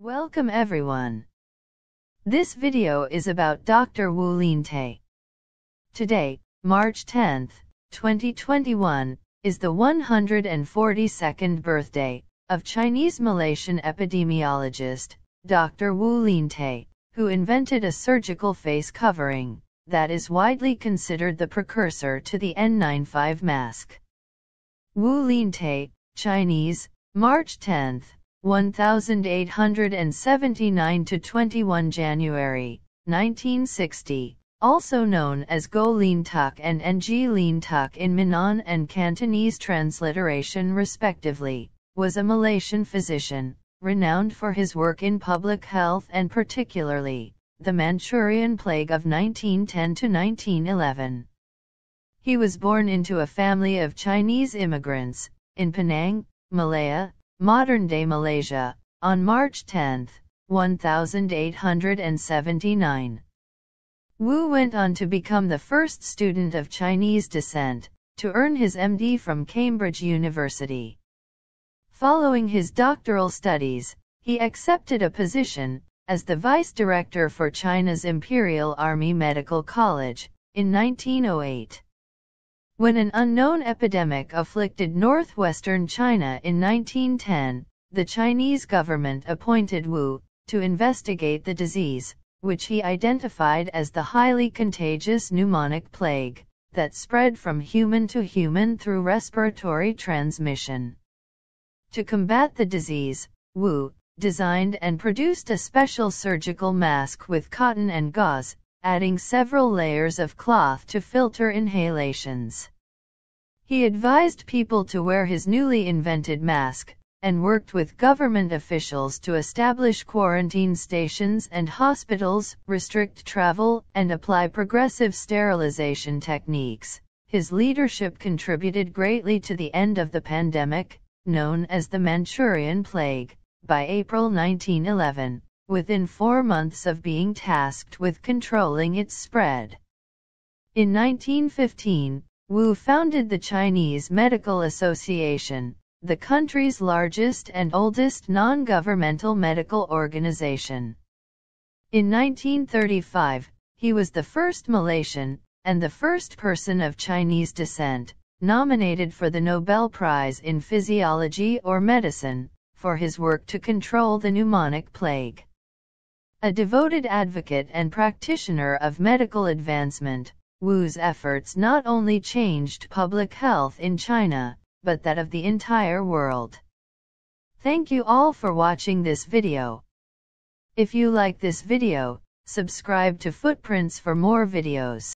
Welcome everyone. This video is about Dr. Wu Linte. Today, March 10, 2021, is the 142nd birthday of Chinese Malaysian epidemiologist Dr. Wu Linte, who invented a surgical face covering that is widely considered the precursor to the N95 mask. Wu Linte, Chinese, March 10, 1879 to 21 January 1960, also known as Go Lin Tuck and Ng Lin Tuck in Minnan and Cantonese transliteration respectively, was a Malaysian physician, renowned for his work in public health and particularly, the Manchurian Plague of 1910 to 1911. He was born into a family of Chinese immigrants, in Penang, Malaya, Modern-day Malaysia, on March 10, 1879. Wu went on to become the first student of Chinese descent, to earn his MD from Cambridge University. Following his doctoral studies, he accepted a position, as the vice director for China's Imperial Army Medical College, in 1908. When an unknown epidemic afflicted northwestern China in 1910, the Chinese government appointed Wu to investigate the disease, which he identified as the highly contagious pneumonic plague that spread from human to human through respiratory transmission. To combat the disease, Wu designed and produced a special surgical mask with cotton and gauze adding several layers of cloth to filter inhalations. He advised people to wear his newly invented mask, and worked with government officials to establish quarantine stations and hospitals, restrict travel, and apply progressive sterilization techniques. His leadership contributed greatly to the end of the pandemic, known as the Manchurian Plague, by April 1911 within four months of being tasked with controlling its spread. In 1915, Wu founded the Chinese Medical Association, the country's largest and oldest non-governmental medical organization. In 1935, he was the first Malaysian, and the first person of Chinese descent, nominated for the Nobel Prize in Physiology or Medicine, for his work to control the pneumonic plague. A devoted advocate and practitioner of medical advancement, Wu's efforts not only changed public health in China, but that of the entire world. Thank you all for watching this video. If you like this video, subscribe to Footprints for more videos.